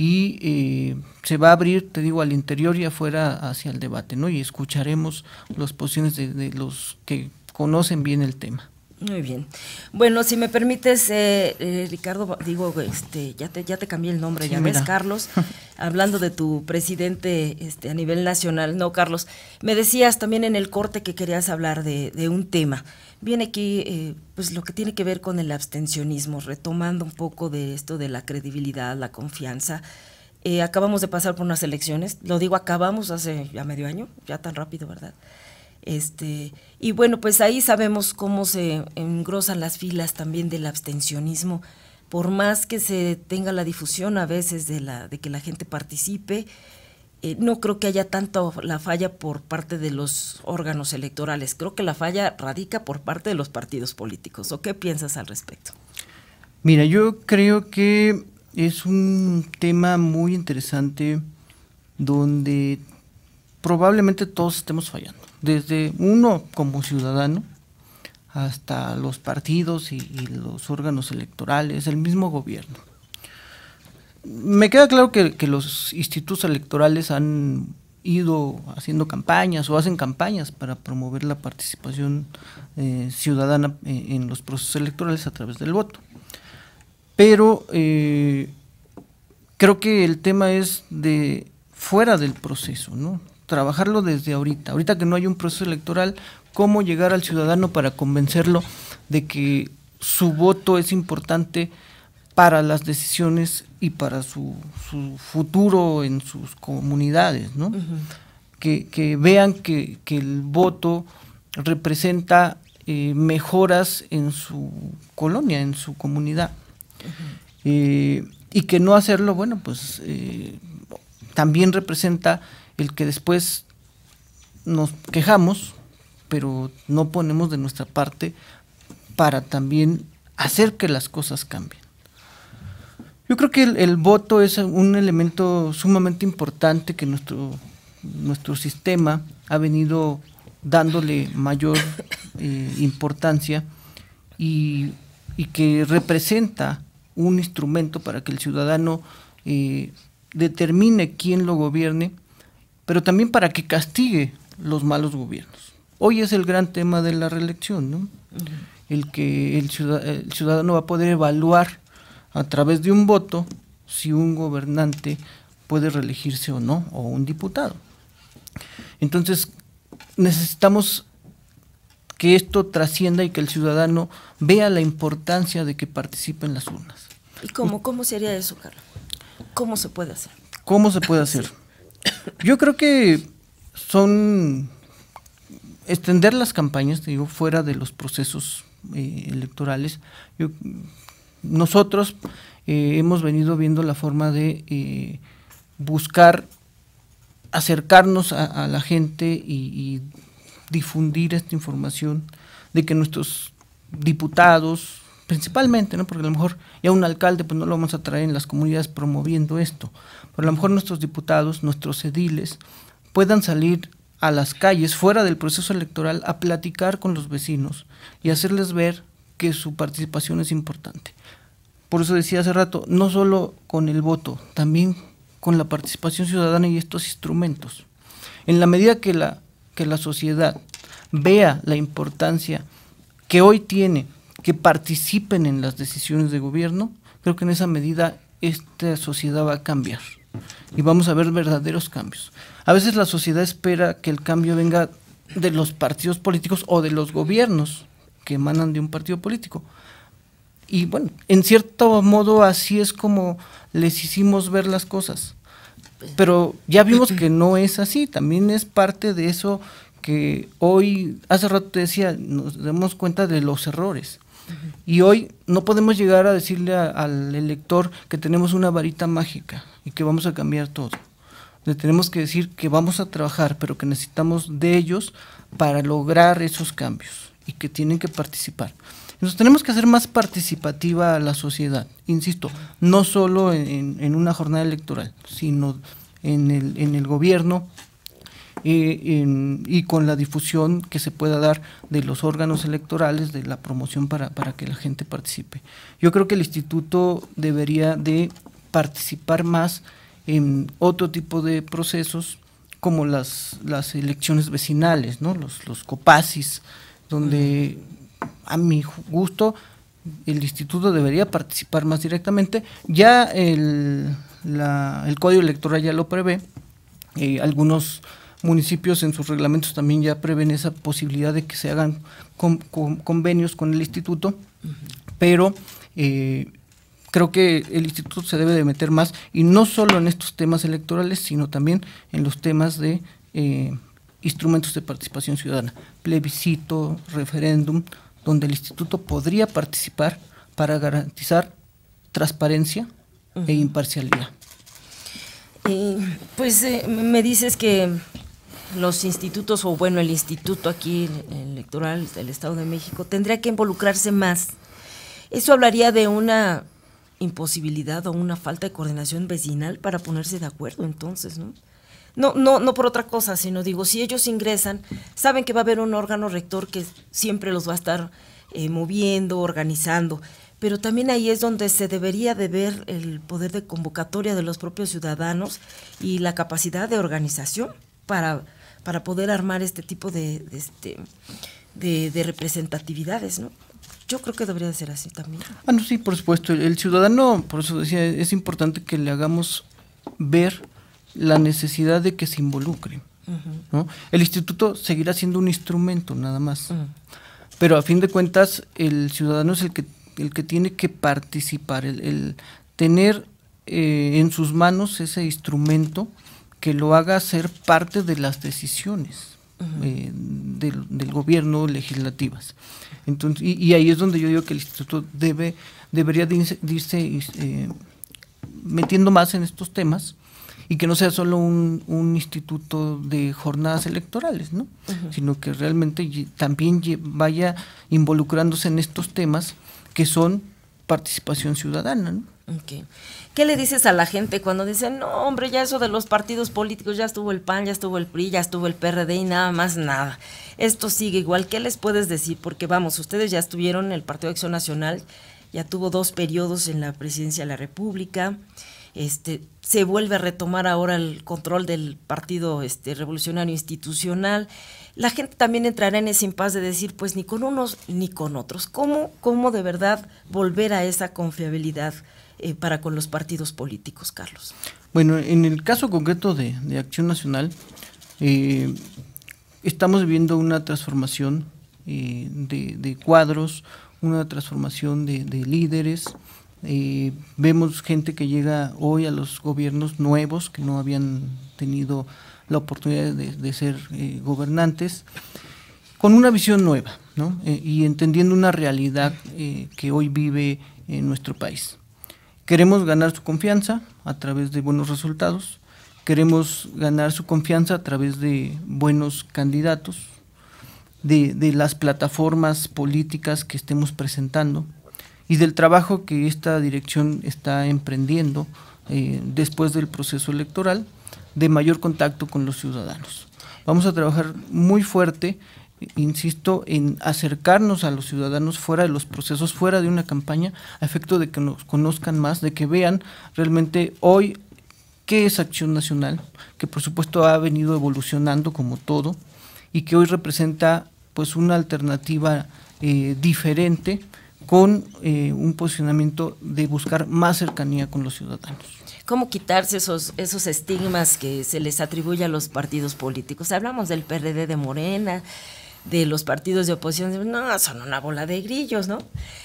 y eh, se va a abrir, te digo, al interior y afuera hacia el debate, ¿no? Y escucharemos las posiciones de, de los que conocen bien el tema. Muy bien. Bueno, si me permites, eh, eh, Ricardo, digo, este, ya te, ya te cambié el nombre, ya ves, Carlos, hablando de tu presidente este, a nivel nacional. No, Carlos, me decías también en el corte que querías hablar de, de un tema. Viene aquí, eh, pues, lo que tiene que ver con el abstencionismo, retomando un poco de esto de la credibilidad, la confianza. acabamos de pasar por unas elecciones, lo digo, acabamos hace ya medio año, ya tan rápido, ¿verdad? Este, y bueno, pues ahí sabemos cómo se engrosan las filas también del abstencionismo. Por más que se tenga la difusión a veces de, la, de que la gente participe, eh, no creo que haya tanto la falla por parte de los órganos electorales. Creo que la falla radica por parte de los partidos políticos. ¿O qué piensas al respecto? Mira, yo creo que es un tema muy interesante donde probablemente todos estemos fallando desde uno como ciudadano hasta los partidos y, los órganos electorales, el mismo gobierno. Me queda claro que, los institutos electorales han ido haciendo campañas o hacen campañas para promover la participación eh, ciudadana eh, en, los procesos electorales a través del voto. Pero eh, creo que el tema es de fuera del proceso, ¿no? trabajarlo desde ahorita. Ahorita que no hay un proceso electoral, ¿cómo llegar al ciudadano para convencerlo de que su voto es importante para las decisiones y para su, futuro en sus comunidades? ¿no? que, vean que, el voto representa eh, mejoras en su colonia, en su comunidad. Eh, y que no hacerlo, bueno, pues eh, también representa el que después nos quejamos, pero no ponemos de nuestra parte para también hacer que las cosas cambien. Yo creo que el, voto es un elemento sumamente importante que nuestro, nuestro sistema ha venido dándole mayor eh, importancia y, que representa un instrumento para que el ciudadano eh, determine quién lo gobierne pero también para que castigue los malos gobiernos. Hoy es el gran tema de la reelección, ¿no? El que el ciudadano, va a poder evaluar a través de un voto si un gobernante puede reelegirse o no, o un diputado. Entonces, necesitamos que esto trascienda y que el ciudadano vea la importancia de que participe en las urnas. ¿Y cómo, cómo sería eso, Carlos? ¿Cómo se puede hacer? ¿Cómo se puede hacer? Yo creo que son extender las campañas, digo, fuera de los procesos eh, electorales. nosotros eh, hemos venido viendo la forma de eh, buscar acercarnos a, la gente y difundir esta información de que nuestros diputados, principalmente, ¿no? Porque a lo mejor ya un alcalde pues no lo vamos a traer en las comunidades promoviendo esto, pero a lo mejor nuestros diputados, nuestros ediles puedan salir a las calles fuera del proceso electoral a platicar con los vecinos y hacerles ver que su participación es importante. Por eso decía hace rato, no solo con el voto, también con la participación ciudadana y estos instrumentos. En la medida que la, que la sociedad vea la importancia que hoy tiene que participen en las decisiones de gobierno, creo que en esa medida esta sociedad va a cambiar y vamos a ver verdaderos cambios. A veces la sociedad espera que el cambio venga de los partidos políticos o de los gobiernos que emanan de un partido político. Y bueno, en cierto modo así es como les hicimos ver las cosas. Pero ya vimos que no es así, también es parte de eso que hoy, hace rato te decía, nos damos cuenta de los errores. Y hoy no podemos llegar a decirle al elector que tenemos una varita mágica y que vamos a cambiar todo. Le tenemos que decir que vamos a trabajar, pero que necesitamos de ellos para lograr esos cambios y que tienen que participar. Entonces tenemos que hacer más participativa a la sociedad, insisto, no solo en, en una jornada electoral, sino en el, en el gobierno, y con la difusión que se pueda dar de los órganos electorales, de la promoción para, que la gente participe. Yo creo que el instituto debería de participar más en otro tipo de procesos como las, las elecciones vecinales, ¿no? los, los copasis, donde a mi gusto el instituto debería participar más directamente. Ya el, la, el código electoral ya lo prevé, eh, algunos municipios en sus reglamentos también ya prevén esa posibilidad de que se hagan convenios con el instituto, pero eh, creo que el instituto se debe de meter más y no solo en estos temas electorales, sino también en los temas de eh, instrumentos de participación ciudadana, plebiscito, referéndum, donde el instituto podría participar para garantizar transparencia e imparcialidad. pues eh, me dices que los institutos, o bueno, el instituto aquí electoral del Estado de México, tendría que involucrarse más. Eso hablaría de una imposibilidad o una falta de coordinación vecinal para ponerse de acuerdo entonces, ¿no? No, no, no por otra cosa, sino digo, si ellos ingresan, saben que va a haber un órgano rector que siempre los va a estar eh, moviendo, organizando, pero también ahí es donde se debería de ver el poder de convocatoria de los propios ciudadanos y la capacidad de organización para para poder armar este tipo de, este, de, representatividades, ¿no? Yo creo que debería ser así también. Ah, no, sí, por supuesto. El, ciudadano, por eso decía, es importante que le hagamos ver la necesidad de que se involucre. ¿no? El instituto seguirá siendo un instrumento nada más. Pero a fin de cuentas, el ciudadano es el que, el que tiene que participar, el, tener eh, en sus manos ese instrumento que lo haga ser parte de las decisiones eh, del, gobierno legislativas. Entonces, y, ahí es donde yo digo que el instituto debe, debería irse, eh, metiendo más en estos temas y que no sea solo un, instituto de jornadas electorales, ¿no? sino que realmente también vaya involucrándose en estos temas que son participación ciudadana. ¿no? Okay. ¿Qué le dices a la gente cuando dicen, no, hombre, ya eso de los partidos políticos, ya estuvo el PAN, ya estuvo el PRI, ya estuvo el PRD y nada más nada? Esto sigue igual. ¿Qué les puedes decir? Porque vamos, ustedes ya estuvieron en el Partido de Acción Nacional, ya tuvo dos periodos en la presidencia de la República. Este, se vuelve a retomar ahora el control del Partido este, Revolucionario Institucional. La gente también entrará en ese impas de decir, pues ni con unos ni con otros. ¿Cómo, cómo de verdad volver a esa confiabilidad eh, para con los partidos políticos, Carlos? Bueno, en el caso concreto de, Acción Nacional, eh, estamos viviendo una transformación eh, de, cuadros, una transformación de líderes vemos gente que llega hoy a los gobiernos nuevos que no habían tenido la oportunidad de, ser eh, gobernantes, con una visión nueva eh, y entendiendo una realidad eh, que hoy vive en nuestro país. Queremos ganar su confianza a través de buenos resultados, queremos ganar su confianza a través de buenos candidatos, de las plataformas políticas que estemos presentando y del trabajo que esta dirección está emprendiendo eh, después del proceso electoral de mayor contacto con los ciudadanos. Vamos a trabajar muy fuerte, insisto, en acercarnos a los ciudadanos fuera de los procesos, fuera de una campaña, a efecto de que nos conozcan más, de que vean realmente hoy qué es Acción Nacional, que por supuesto ha venido evolucionando como todo y que hoy representa pues una alternativa eh, diferente con eh, un posicionamiento de buscar más cercanía con los ciudadanos. ¿Cómo quitarse esos, esos estigmas que se les atribuye a los partidos políticos? Hablamos del PRD de Morena, de los partidos de oposición, no, son una bola de grillos, ¿no?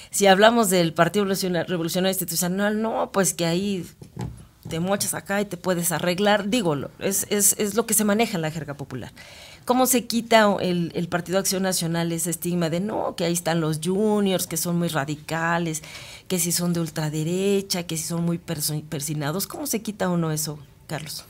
Si hablamos del Partido Revolucionario Institucional, no, pues que ahí te mochas acá y te puedes arreglar, dígolo, es, es lo que se maneja en la jerga popular. ¿Cómo se quita el, Partido Acción Nacional ese estigma de no, que ahí están los juniors, que son muy radicales, que si son de ultraderecha, que si son muy persinados? ¿Cómo se quita uno eso, Carlos?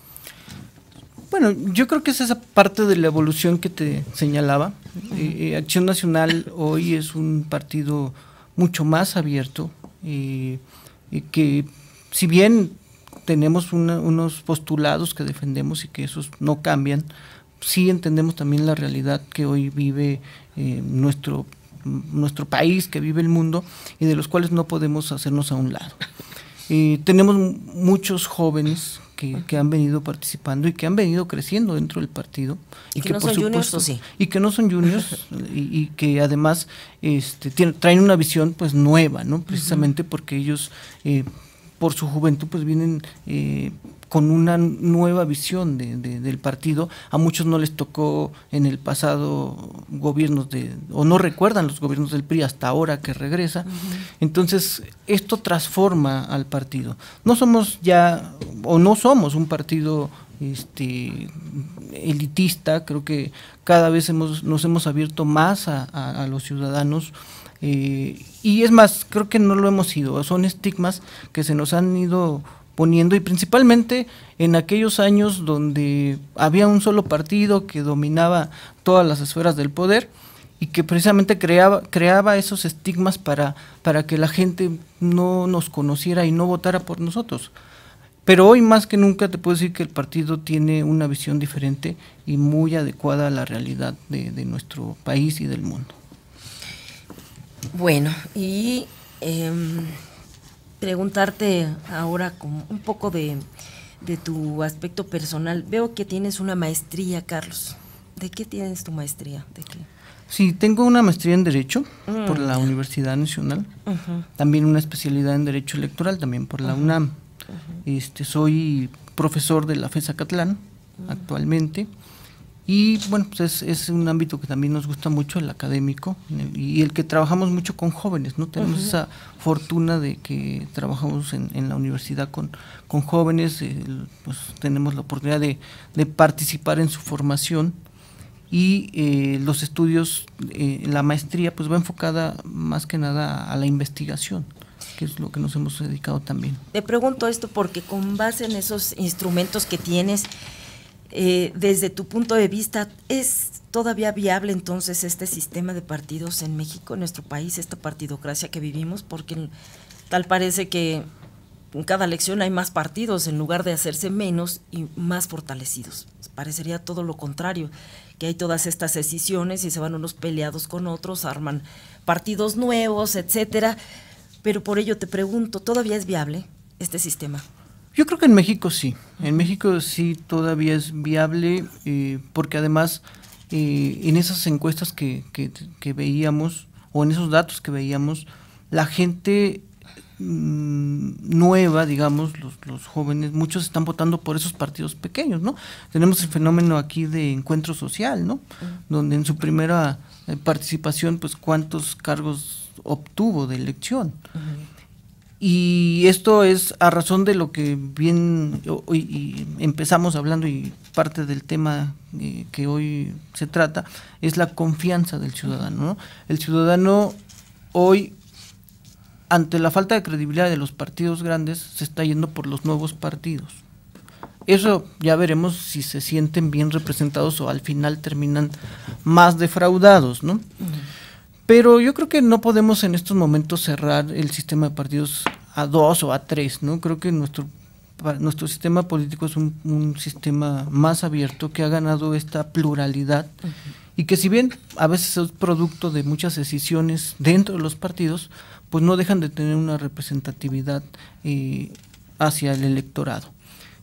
Bueno, yo creo que es esa parte de la evolución que te señalaba. Eh, eh, Acción Nacional hoy es un partido mucho más abierto y eh, que si bien tenemos unos postulados que defendemos y que esos no cambian, sí entendemos también la realidad que hoy vive eh, nuestro, nuestro país, que vive el mundo, y de los cuales no podemos hacernos a un lado. Eh, tenemos muchos jóvenes que, han venido participando y que han venido creciendo dentro del partido y, que, no son supuesto juniors, sí? y que no son juniors y, que además este, traen una visión pues nueva no precisamente porque ellos eh, por su juventud pues vienen con una nueva visión del partido. A muchos no les tocó en el pasado gobiernos de, o no recuerdan los gobiernos del PRI hasta ahora que regresa. Entonces, esto transforma al partido. No somos ya, o no somos un partido este, elitista, creo que cada vez hemos, nos hemos abierto más a, los ciudadanos. Eh, y es más, creo que no lo hemos ido, son estigmas que se nos han ido poniendo y principalmente en aquellos años donde había un solo partido que dominaba todas las esferas del poder y que precisamente creaba, creaba esos estigmas para, para que la gente no nos conociera y no votara por nosotros. Pero hoy más que nunca te puedo decir que el partido tiene una visión diferente y muy adecuada a la realidad de, nuestro país y del mundo. Bueno, y em, preguntarte ahora como un poco de, tu aspecto personal. Veo que tienes una maestría, Carlos. ¿De qué tienes tu maestría? ¿De Sí, tengo una maestría en Derecho mm. por la Universidad Nacional, también una especialidad en Derecho Electoral, también por la UNAM. este, soy profesor de la FESA Catlán actualmente. Y bueno, pues es, un ámbito que también nos gusta mucho, el académico, y el que trabajamos mucho con jóvenes, ¿no? Tenemos esa fortuna de que trabajamos en, la universidad con, con jóvenes, eh, pues tenemos la oportunidad de, participar en su formación y eh, los estudios, eh, la maestría, pues va enfocada más que nada a la investigación que es lo que nos hemos dedicado también. Te pregunto esto porque con base en esos instrumentos que tienes, eh, desde tu punto de vista, ¿es todavía viable entonces este sistema de partidos en México, en nuestro país, esta partidocracia que vivimos? Porque tal parece que en cada elección hay más partidos en lugar de hacerse menos y más fortalecidos. Parecería todo lo contrario, que hay todas estas decisiones y se van unos peleados con otros, arman partidos nuevos, etcétera. Pero por ello te pregunto, ¿todavía es viable este sistema? Yo creo que en México sí. En México sí todavía es viable, eh, porque además eh, en esas encuestas que, que, veíamos, o en esos datos que veíamos, la gente mm, nueva, digamos, los, jóvenes, muchos están votando por esos partidos pequeños, ¿no? Tenemos el fenómeno aquí de encuentro social, ¿no? Donde en su primera eh, participación, pues cuántos cargos obtuvo de elección. Y esto es a razón de lo que bien empezamos hablando y parte del tema eh, que hoy se trata es la confianza del ciudadano. El ciudadano hoy, ante la falta de credibilidad de los partidos grandes, se está yendo por los nuevos partidos. Eso ya veremos si se sienten bien representados o al final terminan más defraudados, ¿no? Pero yo creo que no podemos en estos momentos cerrar el sistema de partidos a dos o a tres, ¿no? Creo que nuestro, nuestro sistema político es un, sistema más abierto que ha ganado esta pluralidad y que si bien a veces es producto de muchas decisiones dentro de los partidos, pues no dejan de tener una representatividad eh, hacia el electorado.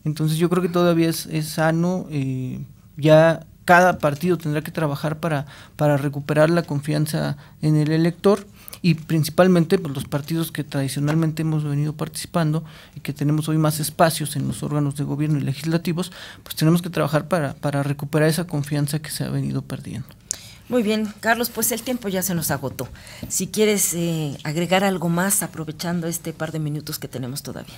Entonces yo creo que todavía es, es sano, eh, ya cada partido tendrá que trabajar para, para recuperar la confianza en el elector y principalmente pues, los partidos que tradicionalmente hemos venido participando y que tenemos hoy más espacios en los órganos de gobierno y legislativos, pues tenemos que trabajar para, para recuperar esa confianza que se ha venido perdiendo. Muy bien, Carlos, pues el tiempo ya se nos agotó. Si quieres eh, agregar algo más aprovechando este par de minutos que tenemos todavía.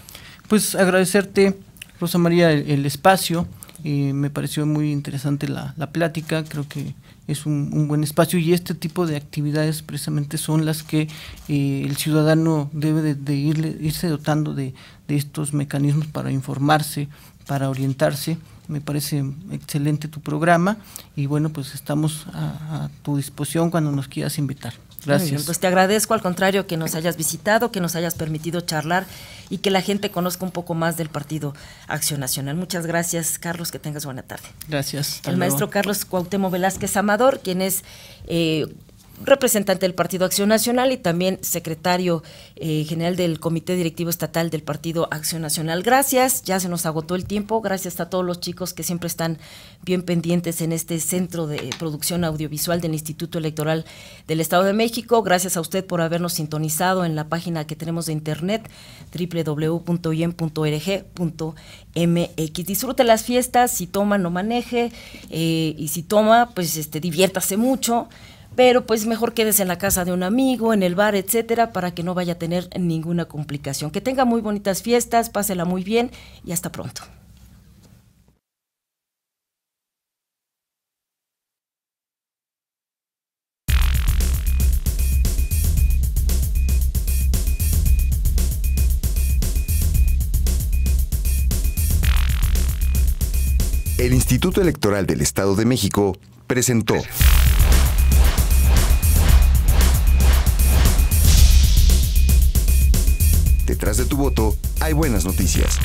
Pues agradecerte, Rosa María, el espacio me pareció muy interesante la, plática, creo que es un, buen espacio y este tipo de actividades precisamente son las que eh, el ciudadano debe de, irse dotando de, de, estos mecanismos para informarse, para orientarse. Me parece excelente tu programa y bueno, pues estamos a tu disposición cuando nos quieras invitar. Gracias. pues te agradezco al contrario que nos hayas visitado, que nos hayas permitido charlar y que la gente conozca un poco más del Partido Acción Nacional. Muchas gracias, Carlos, que tengas buena tarde. Gracias. El maestro Carlos Cuauhtémoc Velázquez Amador, quien es eh, representante del Partido Acción Nacional y también secretario eh, general del Comité Directivo Estatal del Partido Acción Nacional. Gracias, ya se nos agotó el tiempo. Gracias a todos los chicos que siempre están bien pendientes en este Centro de Producción Audiovisual del Instituto Electoral del Estado de México. Gracias a usted por habernos sintonizado en la página que tenemos de internet www.yen.org.mx Disfrute las fiestas, si toma no maneje eh, y si toma pues este diviértase mucho pero pues mejor quédese en la casa de un amigo, en el bar, etcétera, para que no vaya a tener ninguna complicación. Que tenga muy bonitas fiestas, pásela muy bien y hasta pronto. El Instituto Electoral del Estado de México presentó. Detrás de tu voto hay buenas noticias.